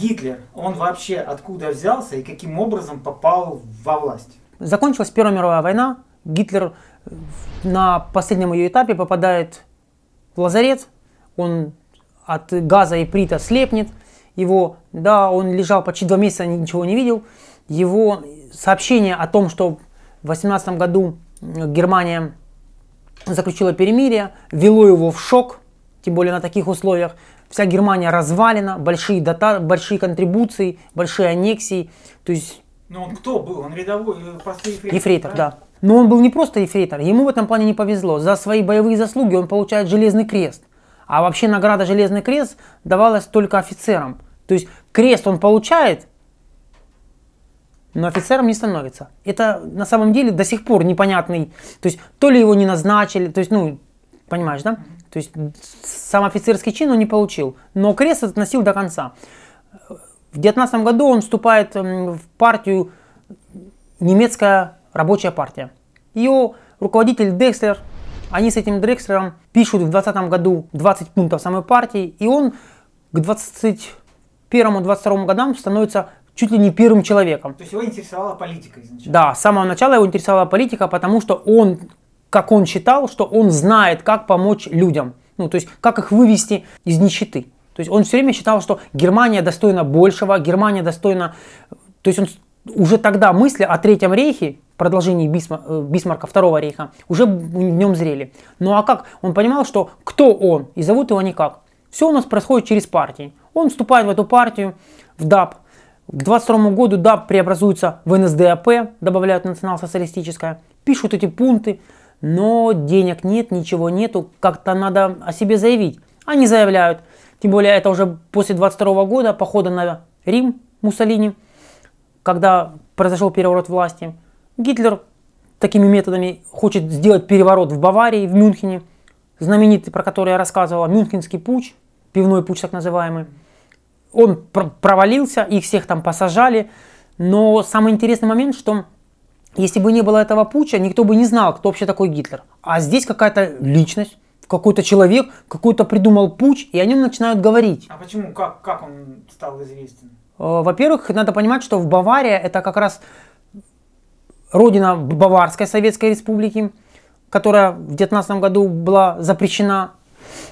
Гитлер, он вообще откуда взялся и каким образом попал во власть? Закончилась Первая мировая война. Гитлер э, на последнем ее этапе попадает в лазарет. Он от газа и прита слепнет. Его, да, он лежал почти два месяца, ничего не видел. Его сообщение о том, что в 18 году э, Германия заключила перемирие, вело его в шок – тем более на таких условиях. Вся Германия развалена, большие, дота, большие контрибуции, большие аннексии. То есть... Но ну, он кто был? Он рядовой, э, простой ефрейтор? Ефрейтор, да? Но он был не просто ефрейтор, ему в этом плане не повезло. За свои боевые заслуги он получает Железный Крест. А вообще награда Железный Крест давалась только офицерам. То есть крест он получает, но офицером не становится. Это на самом деле до сих пор непонятный. То есть то ли его не назначили, то есть, ну, понимаешь, да? То есть сам офицерский чин он не получил, но крест относил до конца. В 19 году он вступает эм, в партию немецкая рабочая партия. Ее руководитель Декслер, они с этим Декслером пишут в 20 году 20 пунктов самой партии, и он к 21-22 годам становится чуть ли не первым человеком. То есть его интересовала политика изначально? Да, с самого начала его интересовала политика, потому что он как он считал, что он знает, как помочь людям, ну, то есть как их вывести из нищеты. То есть он все время считал, что Германия достойна большего, Германия достойна... То есть он уже тогда мысли о Третьем рейхе, продолжении Бисмар... Э, Бисмарка Второго рейха, уже днем зрели. Ну а как? Он понимал, что кто он, и зовут его никак. Все у нас происходит через партии. Он вступает в эту партию, в ДАП. К 22 году ДАП преобразуется в НСДАП, добавляют национал-социалистическое. Пишут эти пункты, но денег нет, ничего нету, как-то надо о себе заявить. Они заявляют. Тем более это уже после 22 года похода на Рим Муссолини, когда произошел переворот власти. Гитлер такими методами хочет сделать переворот в Баварии, в Мюнхене, знаменитый, про который я рассказывала, Мюнхенский путь, пивной путь так называемый. Он провалился, их всех там посажали. Но самый интересный момент, что если бы не было этого путча, никто бы не знал, кто вообще такой Гитлер. А здесь какая-то личность, какой-то человек, какой-то придумал путь, и о нем начинают говорить. А почему? Как, как он стал известен? Э, во-первых, надо понимать, что в Бавария это как раз родина Баварской Советской Республики, которая в 19 году была запрещена.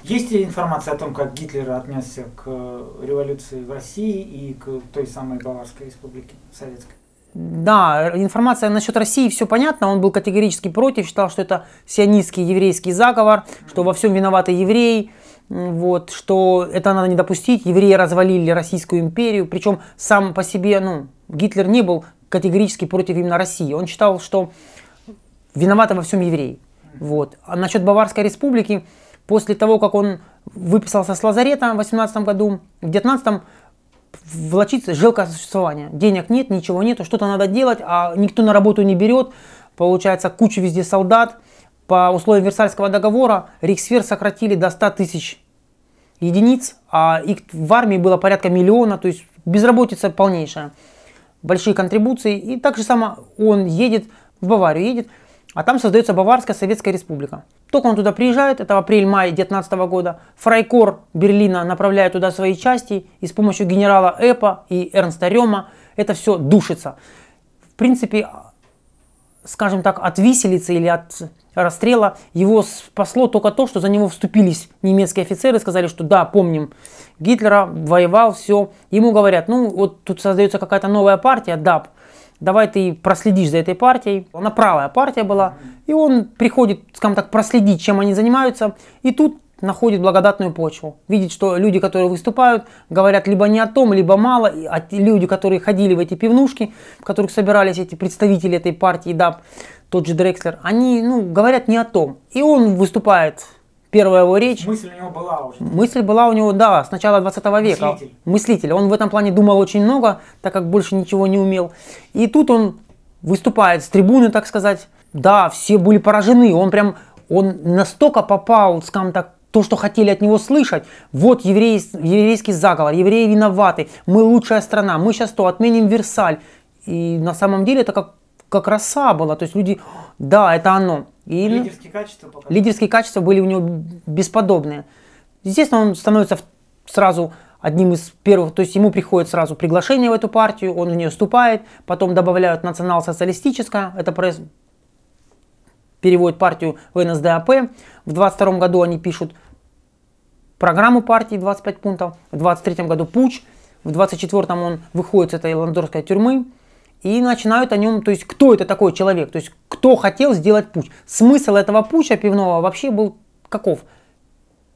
Есть ли информация о том, как Гитлер отнесся к э, революции в России и к той самой Баварской Республике Советской? Да, информация насчет России, все понятно, он был категорически против, считал, что это сионистский еврейский заговор, что во всем виноваты евреи, вот, что это надо не допустить, евреи развалили Российскую империю, причем сам по себе, ну, Гитлер не был категорически против именно России, он считал, что виноваты во всем евреи, вот. А насчет Баварской республики, после того, как он выписался с лазарета в 18 году, в 19 влочиться, жалко существование. Денег нет, ничего нету, что-то надо делать, а никто на работу не берет. Получается куча везде солдат. По условиям Версальского договора рейхсфер сократили до 100 тысяч единиц, а их в армии было порядка миллиона, то есть безработица полнейшая. Большие контрибуции. И так же само он едет в Баварию, едет а там создается Баварская Советская Республика. Только он туда приезжает, это апрель-май 19 года, фрайкор Берлина направляет туда свои части, и с помощью генерала Эпа и Эрнста Рема это все душится. В принципе, скажем так, от виселицы или от расстрела его спасло только то, что за него вступились немецкие офицеры, сказали, что да, помним Гитлера, воевал, все. Ему говорят, ну вот тут создается какая-то новая партия, ДАП, давай ты проследишь за этой партией. Она правая партия была, и он приходит, скажем так, проследить, чем они занимаются, и тут находит благодатную почву. Видит, что люди, которые выступают, говорят либо не о том, либо мало. А люди, которые ходили в эти пивнушки, в которых собирались эти представители этой партии, да, тот же Дрекслер, они ну, говорят не о том. И он выступает первая его речь. Мысль у него была уже. Мысль была у него, да, с начала 20 века. Мыслитель. Мыслитель. Он в этом плане думал очень много, так как больше ничего не умел. И тут он выступает с трибуны, так сказать. Да, все были поражены. Он прям, он настолько попал, скажем так, то, что хотели от него слышать. Вот евреи, еврейский заговор, евреи виноваты, мы лучшая страна, мы сейчас то, отменим Версаль. И на самом деле это как, как роса была. То есть люди, да, это оно. И лидерские качества, показали. лидерские качества были у него бесподобные. Естественно, он становится сразу одним из первых, то есть ему приходит сразу приглашение в эту партию, он в нее вступает, потом добавляют национал-социалистическое, это переводит партию в НСДАП. В 22 году они пишут программу партии 25 пунктов, в 23 году путь, в 24 он выходит с этой ландорской тюрьмы, и начинают о нем, то есть кто это такой человек, то есть кто хотел сделать путь. Смысл этого путча пивного вообще был каков?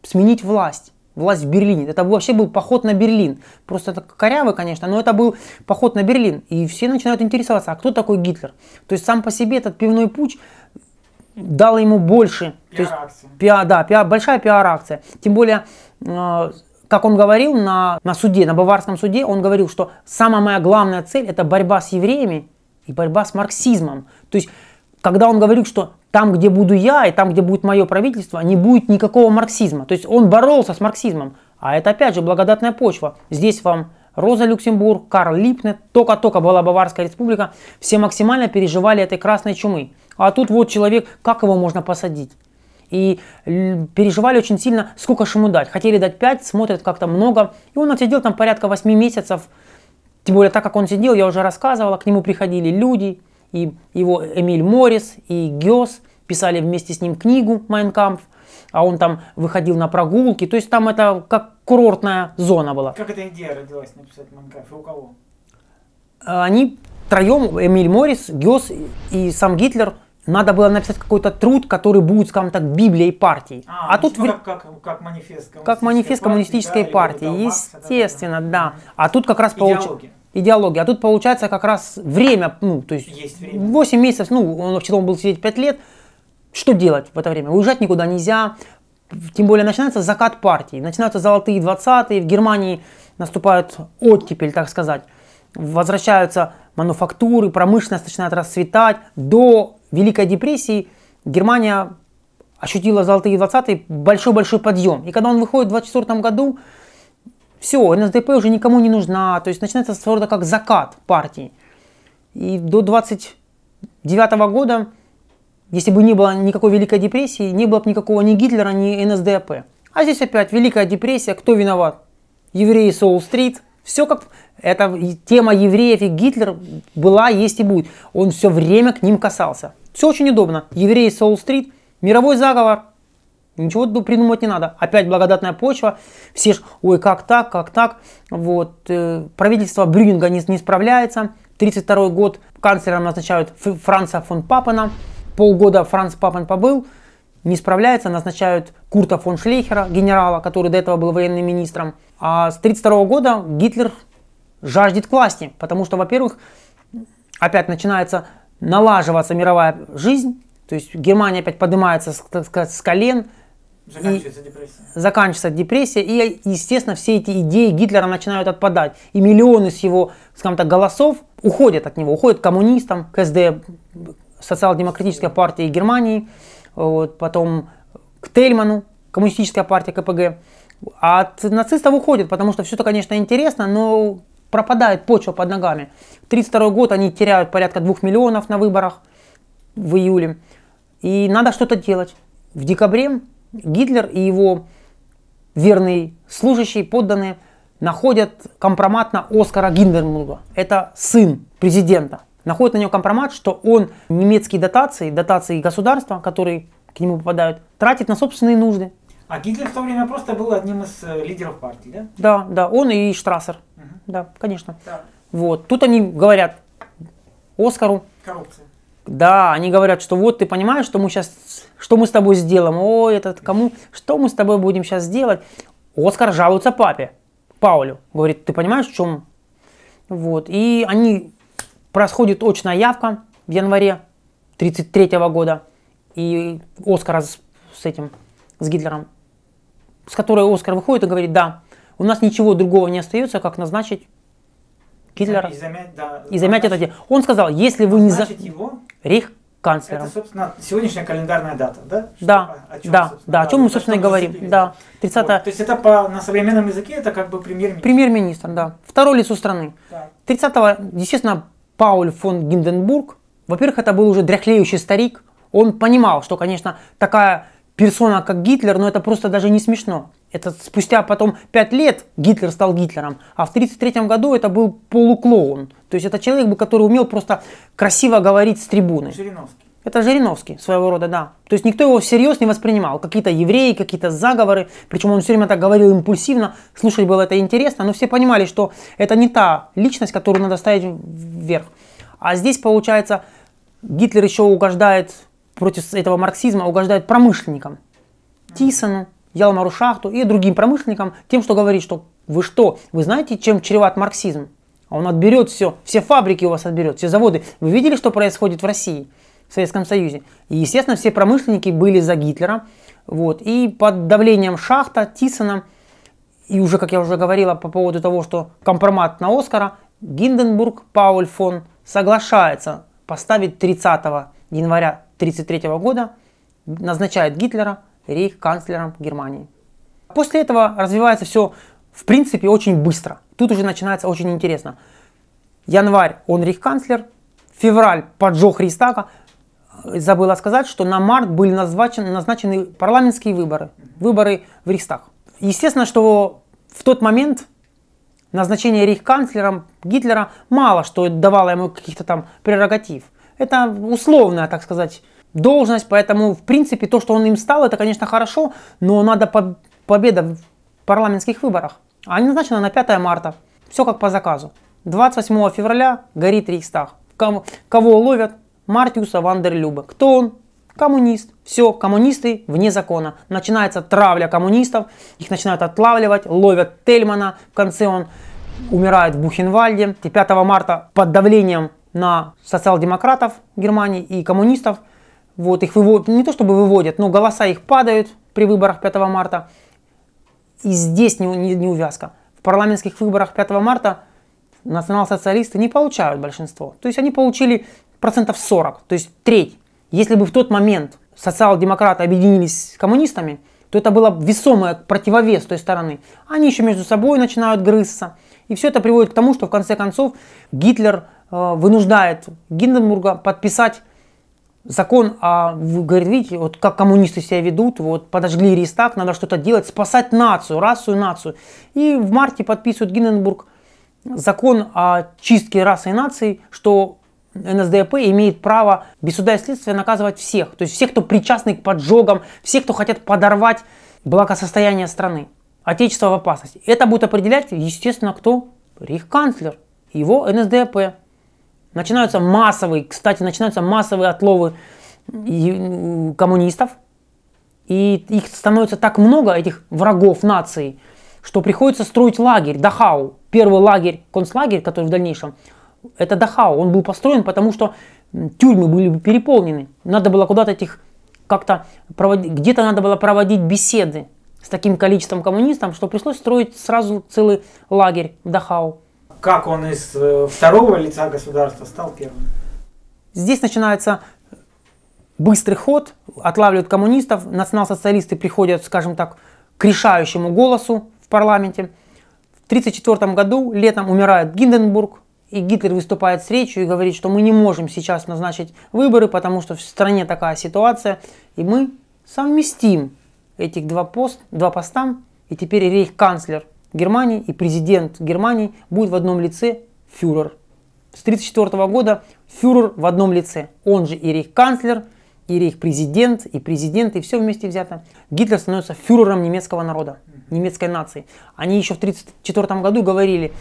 Сменить власть. Власть в Берлине. Это вообще был поход на Берлин. Просто это корявый, конечно, но это был поход на Берлин. И все начинают интересоваться, а кто такой Гитлер? То есть сам по себе этот пивной путь дал ему больше. Пиар-акция. Пиар, да, пиар, большая пиар-акция. Тем более, э, как он говорил на, на суде, на баварском суде, он говорил, что самая моя главная цель – это борьба с евреями и борьба с марксизмом. То есть когда он говорил, что там, где буду я, и там, где будет мое правительство, не будет никакого марксизма. То есть он боролся с марксизмом. А это опять же благодатная почва. Здесь вам Роза Люксембург, Карл Липнет, только-только была Баварская республика. Все максимально переживали этой красной чумы. А тут вот человек, как его можно посадить? и э, переживали очень сильно, сколько же ему дать. Хотели дать 5, смотрят как-то много. И он отсидел там порядка 8 месяцев. Тем более, так как он сидел, я уже рассказывала, к нему приходили люди, и его Эмиль Моррис, и Гёс писали вместе с ним книгу «Майнкампф», а он там выходил на прогулки, то есть там это как курортная зона была. Как эта идея родилась написать «Майнкампф» и у кого? А, они втроем, Эмиль Моррис, Гёс и сам Гитлер, надо было написать какой-то труд, который будет, скажем так, Библией партии. А, а тут ну, как, как, как манифест коммунистической как манифест партии, коммунистической партии, да, естественно, да, да. да. А тут как раз получилось идеология. А тут получается как раз время, ну, то есть, есть время. 8 месяцев, ну, он вообще он был сидеть 5 лет. Что делать в это время? Уезжать никуда нельзя. Тем более начинается закат партии, начинаются золотые 20-е, в Германии наступает оттепель, так сказать. Возвращаются мануфактуры, промышленность начинает расцветать. До Великой депрессии Германия ощутила золотые 20-е большой-большой подъем. И когда он выходит в 24 году, все, НСДП уже никому не нужна. То есть начинается своего рода как закат партии. И до 29 года, если бы не было никакой Великой депрессии, не было бы никакого ни Гитлера, ни НСДП. А здесь опять Великая депрессия, кто виноват? Евреи Соул-стрит. Все как... Эта тема евреев и Гитлер была, есть и будет. Он все время к ним касался. Все очень удобно. Евреи Соул-стрит, мировой заговор – Ничего придумывать не надо. Опять благодатная почва. Все ж, ой, как так, как так. Вот. Э, правительство Брюнинга не, не справляется. 1932 год канцлером назначают Франца фон Папена. Полгода Франц Папен побыл. Не справляется, назначают Курта фон Шлейхера, генерала, который до этого был военным министром. А с 1932 года Гитлер жаждет к власти, потому что, во-первых, опять начинается налаживаться мировая жизнь, то есть Германия опять поднимается с, с колен, Заканчивается депрессия. Заканчивается депрессия. И, естественно, все эти идеи Гитлера начинают отпадать. И миллионы с его, скажем так, голосов уходят от него. Уходят к коммунистам, к СД, социал-демократической партии Германии, вот, потом к Тельману, коммунистическая партия КПГ. А от нацистов уходят, потому что все это, конечно, интересно, но пропадает почва под ногами. 1932 год они теряют порядка 2 миллионов на выборах в июле. И надо что-то делать. В декабре Гитлер и его верный служащий, подданные, находят компромат на Оскара Гинденбурга. Это сын президента. Находят на него компромат, что он немецкие дотации, дотации государства, которые к нему попадают, тратит на собственные нужды. А Гитлер в то время просто был одним из э, лидеров партии, да? Да, да, он и Штрассер. Угу. Да, конечно. Да. Вот. Тут они говорят Оскару. Коррупция. Да, они говорят, что вот ты понимаешь, что мы сейчас, что мы с тобой сделаем, о, этот кому, что мы с тобой будем сейчас делать. Оскар жалуется папе, Паулю, говорит, ты понимаешь, в чем? Вот, и они, происходит очная явка в январе 33 -го года, и Оскар с, с этим, с Гитлером, с которой Оскар выходит и говорит, да, у нас ничего другого не остается, как назначить Гитлера. И замять, да, и замять это дело. Он сказал, если вы не за... его? рейх канцлером. Это, собственно, сегодняшняя календарная дата, да? Что, да, о, о чем, да, да, о чем мы, собственно, и говорим. да. 30... Вот, то есть это по, на современном языке это как бы премьер-министр. Премьер-министр, да. Второе лицо страны. Да. 30-го, естественно, Пауль фон Гинденбург, во-первых, это был уже дряхлеющий старик, он понимал, что, конечно, такая персона, как Гитлер, но это просто даже не смешно. Это спустя потом 5 лет Гитлер стал Гитлером, а в 1933 году это был полуклоун. То есть это человек, который умел просто красиво говорить с трибуны. Жириновский. Это Жириновский своего рода, да. То есть никто его всерьез не воспринимал. Какие-то евреи, какие-то заговоры. Причем он все время так говорил импульсивно. Слушать было это интересно. Но все понимали, что это не та личность, которую надо ставить вверх. А здесь, получается, Гитлер еще угождает против этого марксизма, угождает промышленникам. Тисону, Ялмару-Шахту и другим промышленникам тем, что говорит, что вы что, вы знаете, чем чреват марксизм? А он отберет все, все фабрики у вас отберет, все заводы. Вы видели, что происходит в России, в Советском Союзе? И, естественно, все промышленники были за Гитлера. Вот. И под давлением Шахта, Тисона, и уже, как я уже говорила, по поводу того, что компромат на Оскара, Гинденбург Пауль фон соглашается поставить 30 января 1933 года, назначает Гитлера – рейх-канцлером Германии. После этого развивается все, в принципе, очень быстро. Тут уже начинается очень интересно. Январь он рейх-канцлер, февраль поджог Рейхстага. Забыла сказать, что на март были назначены, назначены парламентские выборы, выборы в Рейхстаг. Естественно, что в тот момент назначение рейхканцлером Гитлера мало что давало ему каких-то там прерогатив. Это условное, так сказать, должность, поэтому, в принципе, то, что он им стал, это, конечно, хорошо, но надо по победа в парламентских выборах. А они назначены на 5 марта. Все как по заказу. 28 февраля горит Рейхстаг. Кого, кого ловят? Мартиуса Вандерлюба. Кто он? Коммунист. Все, коммунисты вне закона. Начинается травля коммунистов, их начинают отлавливать, ловят Тельмана. В конце он умирает в Бухенвальде. И 5 марта под давлением на социал-демократов Германии и коммунистов – вот их выводят, не то чтобы выводят, но голоса их падают при выборах 5 марта. И здесь не, не, не увязка. В парламентских выборах 5 марта национал-социалисты не получают большинство. То есть они получили процентов 40, то есть треть. Если бы в тот момент социал-демократы объединились с коммунистами, то это было весомое противовес той стороны. Они еще между собой начинают грызться. И все это приводит к тому, что в конце концов Гитлер э, вынуждает Гинденбурга подписать закон а вы говорит, видите, вот как коммунисты себя ведут, вот подожгли рестак, надо что-то делать, спасать нацию, расу и нацию. И в марте подписывают Гинненбург закон о чистке расы и наций, что НСДП имеет право без суда и следствия наказывать всех, то есть всех, кто причастны к поджогам, всех, кто хотят подорвать благосостояние страны, отечество в опасности. Это будет определять, естественно, кто? Рейхканцлер, его НСДП. Начинаются массовые, кстати, начинаются массовые отловы коммунистов. И их становится так много, этих врагов нации, что приходится строить лагерь, Дахау. Первый лагерь, концлагерь, который в дальнейшем, это Дахау. Он был построен, потому что тюрьмы были переполнены. Надо было куда-то этих как-то проводить, где-то надо было проводить беседы с таким количеством коммунистов, что пришлось строить сразу целый лагерь в Дахау как он из э, второго лица государства стал первым. Здесь начинается быстрый ход, отлавливают коммунистов, национал-социалисты приходят, скажем так, к решающему голосу в парламенте. В 1934 году летом умирает Гинденбург, и Гитлер выступает с речью и говорит, что мы не можем сейчас назначить выборы, потому что в стране такая ситуация, и мы совместим этих два, пост, два поста, и теперь рейх-канцлер Германии и президент Германии будет в одном лице фюрер. С 1934 года фюрер в одном лице. Он же и рейхканцлер, и рейхпрезидент, и президент, и все вместе взято. Гитлер становится фюрером немецкого народа, немецкой нации. Они еще в 1934 году говорили,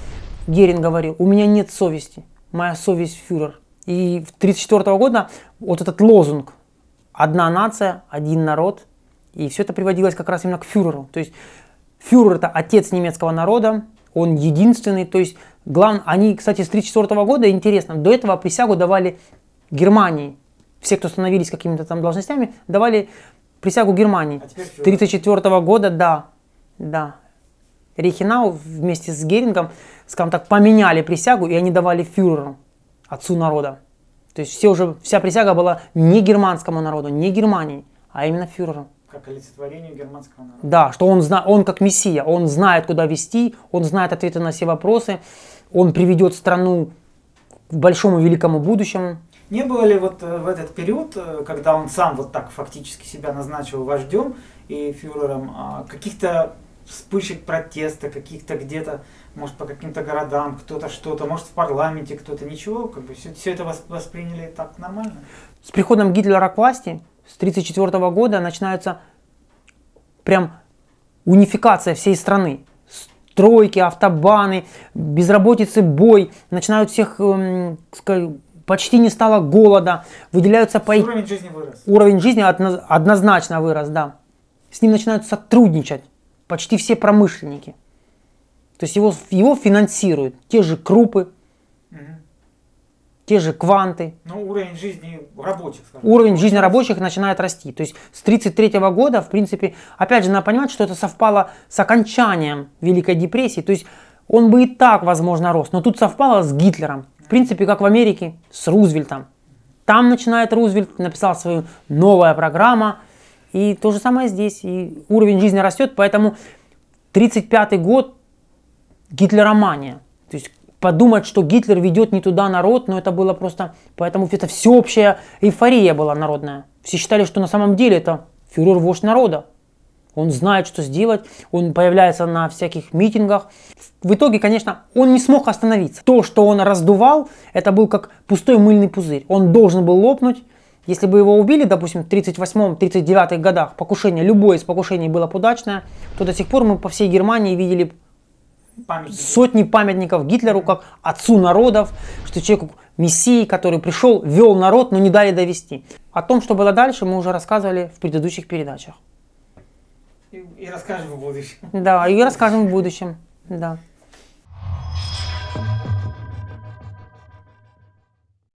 Герин говорил, у меня нет совести, моя совесть фюрер. И в 1934 года вот этот лозунг «Одна нация, один народ», и все это приводилось как раз именно к фюреру. То есть Фюрер – это отец немецкого народа, он единственный, то есть главное, они, кстати, с 1934 года, интересно, до этого присягу давали Германии, все, кто становились какими-то там должностями, давали присягу Германии. А 1934 года, да, да. Рейхенау вместе с Герингом, скажем так, поменяли присягу, и они давали фюреру, отцу народа. То есть все уже, вся присяга была не германскому народу, не Германии, а именно фюреру как олицетворению германского народа. Да, что он, зна... он как мессия, он знает, куда вести, он знает ответы на все вопросы, он приведет страну к большому великому будущему. Не было ли вот э, в этот период, э, когда он сам вот так фактически себя назначил вождем и фюрером, а, каких-то вспышек протеста, каких-то где-то, может, по каким-то городам, кто-то что-то, может, в парламенте кто-то, ничего, как бы все, все это восприняли так нормально? С приходом Гитлера к власти с 1934 года начинается прям унификация всей страны. Стройки, автобаны, безработицы, бой. Начинают всех, эм, почти не стало голода. Выделяются по... Уровень жизни вырос. Уровень жизни однозначно вырос, да. С ним начинают сотрудничать почти все промышленники. То есть его, его финансируют те же крупы, те же кванты. Ну, уровень жизни рабочих. Скажем. Уровень жизни рабочих начинает расти. То есть с 1933 года, в принципе, опять же, надо понимать, что это совпало с окончанием Великой депрессии. То есть он бы и так, возможно, рос. Но тут совпало с Гитлером. В принципе, как в Америке, с Рузвельтом. Там начинает Рузвельт, написал свою новая программа. И то же самое здесь. И уровень жизни растет, поэтому 1935 год Гитлеромания. То есть подумать, что Гитлер ведет не туда народ, но это было просто... Поэтому это всеобщая эйфория была народная. Все считали, что на самом деле это фюрер вождь народа. Он знает, что сделать, он появляется на всяких митингах. В итоге, конечно, он не смог остановиться. То, что он раздувал, это был как пустой мыльный пузырь. Он должен был лопнуть. Если бы его убили, допустим, в 38-39 годах, покушение, любое из покушений было бы удачное, то до сих пор мы по всей Германии видели Памятники. сотни памятников Гитлеру как отцу народов, что человеку мессии, который пришел, вел народ, но не дали довести. О том, что было дальше, мы уже рассказывали в предыдущих передачах. И, и расскажем в будущем. Да, и расскажем в будущем, да.